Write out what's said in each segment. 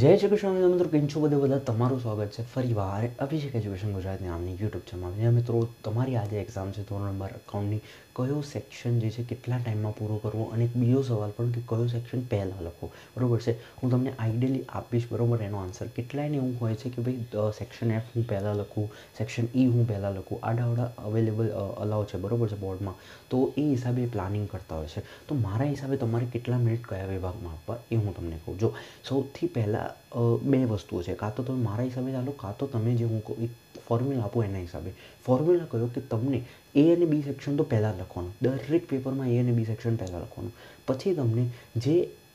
જય શ્રી કૃષ્ણ મિત્રો કેમ છો બધે બધા તમારું સ્વાગત છે ફરી ફરીવાર અભિષેક એજ્યુકેશન ગુજરાતની નામની યુટ્યુબ ચેનલમાં જે મિત્રો તમારી આજે એક્ઝામ છે ધોરણ નંબર અકાઉન્ટની કયો સેક્શન જે છે કેટલા ટાઈમમાં પૂરો કરવો અને બીજો સવાલ પણ કે કયો સેક્શન પહેલાં લખો બરાબર છે હું તમને આઈડિયલી આપીશ બરાબર એનો આન્સર કેટલાયને એવું હોય છે કે ભાઈ સેક્શન એફ હું પહેલાં લખું સેક્શન ઈ e હું પહેલાં લખું આડા આડાવડા અવેલેબલ અલાવ છે બરાબર છે બોર્ડમાં તો એ હિસાબે પ્લાનિંગ કરતા હોય છે તો મારા હિસાબે તમારે કેટલા મિનિટ કયા વિભાગમાં આપવા એ હું તમને કહું જો સૌથી પહેલાં બે વસ્તુઓ છે કાં તો તમે મારા હિસાબે ચાલો કાં તો તમે જે હું એક ફોર્મ્યુલા આપો એના હિસાબે ફોર્મ્યુલા કહ્યું કે તમને એ અને બી સેક્શન તો પહેલાં લખવાનું દરેક પેપરમાં એ અને બી સેક્શન પહેલાં લખવાનું પછી તમને જે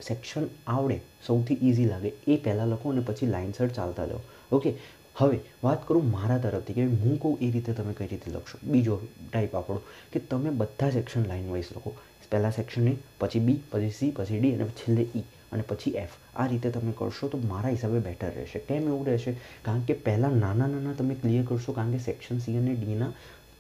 સેક્શન આવડે સૌથી ઇઝી લાગે એ પહેલાં લખો અને પછી લાઇનસર ચાલતા જાઓ ઓકે હવે વાત કરું મારા તરફથી કે હું કહું એ રીતે તમે કઈ રીતે લખશો બીજો ટાઈપ આપણો કે તમે બધા સેક્શન લાઇન વાઇઝ લખો પહેલાં સેક્શન એ પછી બી પછી સી પછી ડી અને છેલ્લે ઈ e. અને પછી એફ આ રીતે તમે કરશો તો મારા હિસાબે બેટર રહેશે કેમ એવું રહેશે કારણ કે પહેલાં નાના નાના તમે ક્લિયર કરશો કારણ કે સેક્શન સી અને ડીના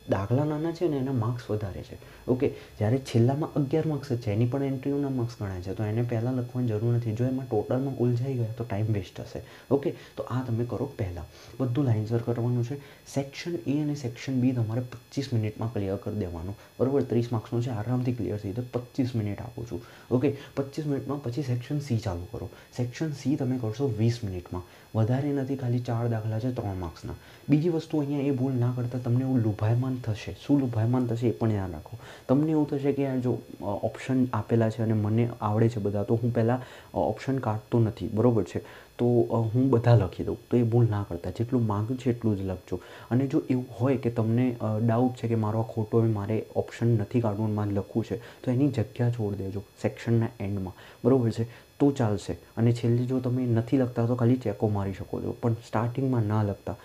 દાખલા નાના છે ને એના માર્ક્સ વધારે છે ઓકે જ્યારે છેલ્લામાં અગિયાર માર્ક્સ જ છે એની પણ એન્ટ્રીઓના માર્ક્સ ગણાય છે તો એને પહેલાં લખવાની જરૂર નથી જો એમાં ટોટલમાં ઉલઝાઈ ગયા તો ટાઈમ વેસ્ટ હશે ઓકે તો આ તમે કરો પહેલાં બધું લાઇન્સર કરવાનું છે સેક્શન એ અને સેક્શન બી તમારે પચીસ મિનિટમાં ક્લિયર કરી દેવાનું બરાબર ત્રીસ માર્ક્સનું છે આરામથી ક્લિયર થઈ તો પચીસ મિનિટ આપું છું ઓકે પચીસ મિનિટમાં પછી સેક્શન સી ચાલુ કરો સેક્શન સી તમે કરશો વીસ મિનિટમાં વધારે નથી ખાલી ચાર દાખલા છે ત્રણ માર્ક્સના બીજી વસ્તુ અહીંયા એ ભૂલ ના કરતા તમને એવું લુભાઈમાં ભાયમાન થશે શું ભયમાન થશે એ પણ યાદ રાખો તમને એવું થશે કે જો ઓપ્શન આપેલા છે અને મને આવડે છે બધા તો હું પહેલાં ઓપ્શન કાઢતો નથી બરાબર છે તો હું બધા લખી દઉં તો એ ભૂલ ના કરતા જેટલું માગું છે એટલું જ લખજો અને જો એવું હોય કે તમને ડાઉટ છે કે મારો આ ખોટો મારે ઓપ્શન નથી કાઢવાનું મારે લખવું છે તો એની જગ્યા છોડી દેજો સેક્શનના એન્ડમાં બરાબર છે તો ચાલશે અને છેલ્લે જો તમે નથી લખતા તો ખાલી ચેકો મારી શકો છો પણ સ્ટાર્ટિંગમાં ના લખતા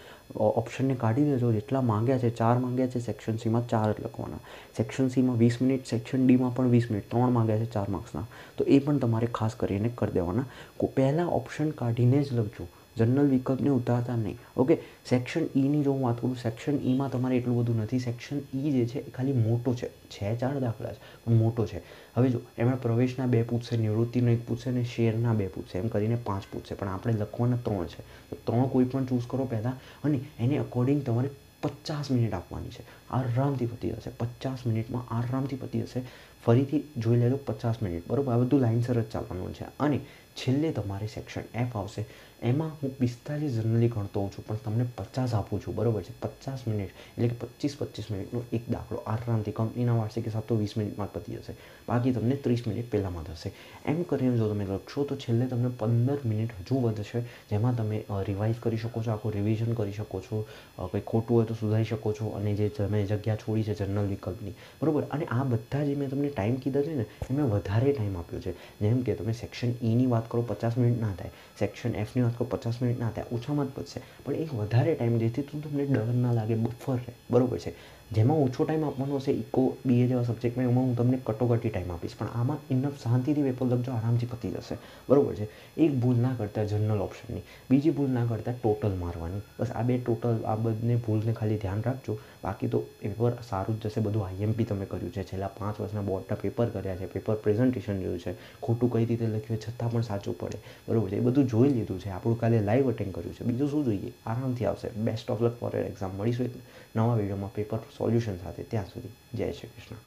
ઓપ્શનને કાઢી દેજો જેટલા માંગ્યા છે ચાર માંગ્યા છે સેક્શન સીમાં ચાર જ લખવાના સેક્શન સીમાં વીસ મિનિટ સેક્શન ડીમાં પણ વીસ મિનિટ ત્રણ માંગ્યા છે ચાર માર્ક્સના તો એ પણ તમારે ખાસ કરીને કરી દેવાના પહેલાં ઓપ્શન કાઢી કાઢીને જ લઉં જનરલ વિકલ્પને ઉતારતા નહીં ઓકે સેક્શન ઈની જો હું વાત કરું સેક્શન ઈમાં e તમારે એટલું બધું નથી સેક્શન ઈ e જે છે એ ખાલી મોટો છે છે ચાર દાખલા છે પણ મોટો છે હવે જો એમાં પ્રવેશના બે પૂછશે નિવૃત્તિનો એક પૂછશે અને શેરના બે પૂછશે એમ કરીને પાંચ પૂછશે પણ આપણે લખવાના ત્રણ છે તો ત્રણ કોઈ પણ ચૂઝ કરો પહેલાં અને એને અકોર્ડિંગ તમારે પચાસ મિનિટ આપવાની છે આરામથી પતી જશે પચાસ મિનિટમાં આરામથી પતી જશે ફરીથી જોઈ લેજો પચાસ મિનિટ બરાબર આ બધું લાઇનસર જ ચાલવાનું છે અને છેલ્લે તમારે સેક્શન એફ આવશે એમાં હું પિસ્તાલીસ જનરલી ગણતો હોઉં છું પણ તમને પચાસ આપું છું બરાબર છે પચાસ મિનિટ એટલે કે પચીસ પચીસ મિનિટનો એક દાખલો આરામથી કંપનીના વાર્ષિક હિસાબ તો વીસ મિનિટમાં પતી જશે બાકી તમને ત્રીસ મિનિટ પહેલાંમાં થશે એમ કરીને જો તમે લખશો તો છેલ્લે તમને પંદર મિનિટ હજુ વધશે જેમાં તમે રિવાઇઝ કરી શકો છો આખું રિવિઝન કરી શકો છો કંઈ ખોટું હોય તો સુધારી શકો છો અને જે તમે જગ્યા છોડી છે જનરલ વિકલ્પની બરાબર અને આ બધા જે મેં તમને ટાઈમ કીધા છે ને એ મેં વધારે ટાઈમ આપ્યો છે જેમ કે તમે સેક્શન ઈની e વાત કરો પચાસ મિનિટ ના થાય સેક્શન એફની વાત કરો પચાસ મિનિટ ના થાય ઓછામાં જ બચશે પણ એક વધારે ટાઈમ જેથી તું તમને ડર ના લાગે બફર રહે બરાબર છે જેમાં ઓછો ટાઈમ આપવાનો હશે ઇકો બીએ જેવા સબ્જેક્ટમાં એમાં હું તમને કટોકટી ટાઈમ આપીશ પણ આમાં ઇનફ શાંતિથી પેપર લખજો આરામથી પતી જશે બરાબર છે એક ભૂલ ના કરતા જનરલ ઓપ્શનની બીજી ભૂલ ના કરતા ટોટલ મારવાની બસ આ બે ટોટલ આ બધને ભૂલને ખાલી ધ્યાન રાખજો બાકી તો પેપર સારું જ જશે બધું આઈએમપી તમે કર્યું છે છેલ્લા પાંચ વર્ષના બોર્ડના પેપર કર્યા છે પેપર પ્રેઝન્ટેશન જોયું છે ખોટું કઈ રીતે લખ્યું છે છતાં પણ સાચું પડે બરાબર છે એ બધું જોઈ લીધું છે આપણું કાલે લાઈવ અટેન્ડ કર્યું છે બીજું શું જોઈએ આરામથી આવશે best of luck for exam મળીશું એક નવા વિડીયોમાં પેપર સોલ્યુશન સાથે ત્યાં સુધી જય શ્રી કૃષ્ણ